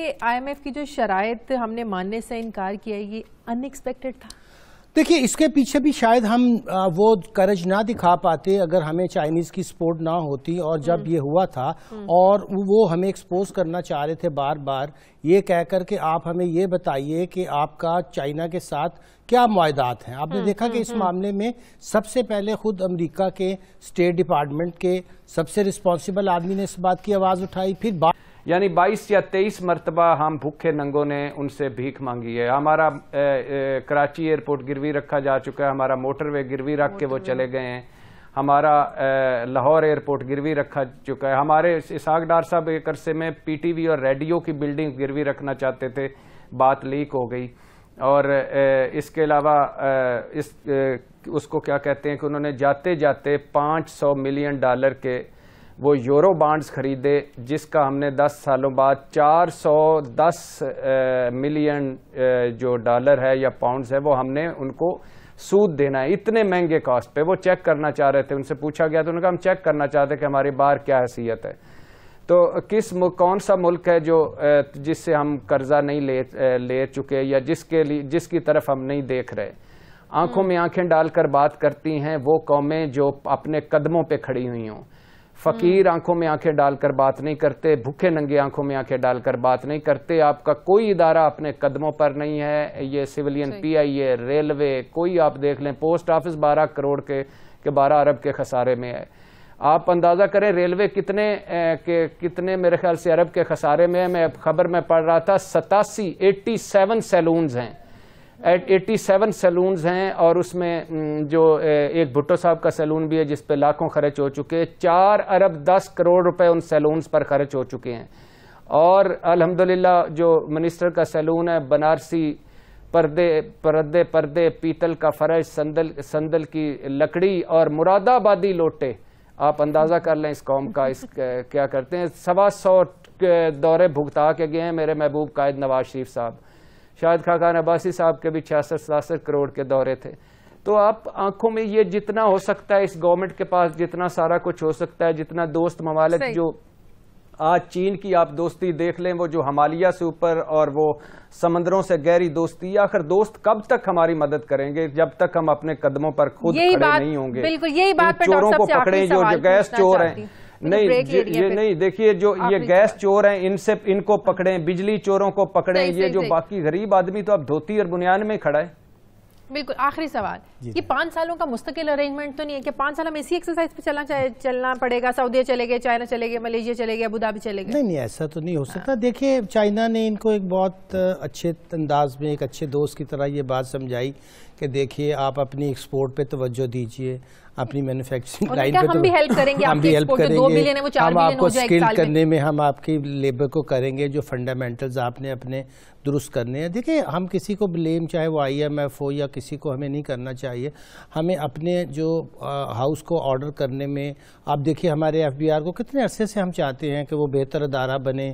I am F کی جو شرائط ہم نے ماننے سے انکار کیا یہ ان ایکسپیکٹڈ تھا دیکھیے اس کے پیچھے بھی شاید ہم وہ کرج نہ دکھا پاتے اگر ہمیں چائنیز کی سپورٹ نہ ہوتی اور جب یہ ہوا تھا اور وہ ہمیں ایکسپوز کرنا چاہ رہے تھے بار بار یہ کہہ کر کہ آپ ہمیں یہ بتائیے کہ آپ کا چائنا کے ساتھ کیا معاہدات ہیں آپ نے دیکھا کہ اس معاملے میں سب سے پہلے خود امریکہ کے سٹیٹ ڈپارٹمنٹ کے سب سے ریسپانسبل آدمی نے اس بات کی آواز اٹھائی پھر بات یعنی بائیس یا تیئیس مرتبہ ہم بھوکے ننگوں نے ان سے بھیک مانگی ہے ہمارا کراچی ایئرپورٹ گروی رکھا جا چکا ہے ہمارا موٹر وے گروی رکھ کے وہ چلے گئے ہیں ہمارا لاہور ایئرپورٹ گروی رکھا چکا ہے ہمارے اساق ڈار صاحب ایک عرصے میں پی ٹی وی اور ریڈیو کی بلڈنگ گروی رکھنا چاہتے تھے بات لیک ہو گئی اور اس کے علاوہ اس اس کو کیا کہتے ہیں کہ انہوں نے جاتے جاتے پانچ سو ملین ڈالر کے وہ یورو بانڈز خریدے جس کا ہم نے دس سالوں بعد چار سو دس ملین جو ڈالر ہے یا پاؤنڈز ہے وہ ہم نے ان کو سود دینا ہے اتنے مہنگے کاسٹ پہ وہ چیک کرنا چاہ رہے تھے ان سے پوچھا گیا تو انہوں نے کہا ہم چیک کرنا چاہتے کہ ہماری باہر کیا حیثیت ہے تو کس کون سا ملک ہے جو جس سے ہم قرضہ نہیں لے لے چکے یا جس کے لیے جس کی طرف ہم نہیں دیکھ رہے آنکھوں میں آنکھیں ڈال کر بات کرتی ہیں وہ قومیں جو اپنے قدموں پہ کھڑی ہوئی ہوں فقیر ہاں۔ آنکھوں میں آنکھیں ڈال کر بات نہیں کرتے بھوکے ننگے آنکھوں میں آنکھیں ڈال کر بات نہیں کرتے آپ کا کوئی ادارہ اپنے قدموں پر نہیں ہے یہ سولین پی آئی اے ریلوے کوئی آپ دیکھ لیں پوسٹ آفس بارہ کروڑ کے کہ بارہ ارب کے خسارے میں ہے آپ اندازہ کریں ریلوے کتنے کے کتنے میرے خیال سے عرب کے خسارے میں ہے میں خبر میں پڑھ رہا تھا ستاسی ایٹی سیون سیلونز ہیں ایٹ ایٹی سیون سیلونز ہیں اور اس میں جو ایک بھٹو صاحب کا سیلون بھی ہے جس پہ لاکھوں خرچ ہو چکے چار ارب دس کروڑ روپے ان سیلونز پر خرچ ہو چکے ہیں اور الحمدللہ جو منسٹر کا سیلون ہے بنارسی پردے پردے پردے پیتل کا فرش سندل سندل کی لکڑی اور مراد آبادی لوٹے آپ اندازہ کر لیں اس قوم کا اس کیا کرتے ہیں سوا سو دورے بھگتا کے گئے ہیں میرے محبوب قائد نواز شریف صاحب شاید عباسی صاحب کے بھی بھیسٹھ کروڑ کے دورے تھے تو آپ آنکھوں میں یہ جتنا ہو سکتا ہے اس گورنمنٹ کے پاس جتنا سارا کچھ ہو سکتا ہے جتنا دوست ممالک جو آج چین کی آپ دوستی دیکھ لیں وہ جو ہمالیہ سے اوپر اور وہ سمندروں سے گہری دوستی آخر دوست کب تک ہماری مدد کریں گے جب تک ہم اپنے قدموں پر خود کھڑے نہیں ہوں گے یہی بات چوروں کو پوچھنا چور ہیں نہیں جی، یہ نہیں دیکھئے جو یہ گیس چور ہیں ان سے ان کو پکڑیں بجلی چوروں کو پکڑیں یہ جو باقی غریب آدمی تو اب دھوتی اور بنیان میں کھڑا ہے بلکل آخری سوال جی، یہ جی۔ پانچ سالوں کا مستقل ارینجمنٹ تو نہیں ہے کہ پانچ سال ہمیں اسی ایکسرسائز پر چلنا چاہے چلنا پڑے گا سعودیہ چلے گے چائنہ چلے گے ملیجیہ چلے گے ابودابی چلے گے نہیں نہیں ایسا تو نہیں ہو ہاں۔ سکتا دیکھیں چائنہ نے ان کو ایک بہت اچھے انداز میں ایک اچھے دوست کی طرح یہ بات سمجھائی کہ دیکھئے آپ اپنی ایکسپورٹ پر توجہ دیجئے اپنی مینوفیکچرنگ لائن پہ ہم بھی ہیلپ کریں گے ہم آپ کو سکل کرنے میں ہم آپ کی لیبر کو کریں گے جو فنڈیمنٹلز آپ نے اپنے درست کرنے ہیں دیکھیں ہم کسی کو بلیم چاہے وہ آئی ایم ایف ہو یا کسی کو ہمیں نہیں کرنا چاہیے ہمیں اپنے جو ہاؤس کو آرڈر کرنے میں آپ دیکھیے ہمارے ایف بی آر کو کتنے عرصے سے ہم چاہتے ہیں کہ وہ بہتر ادارہ بنے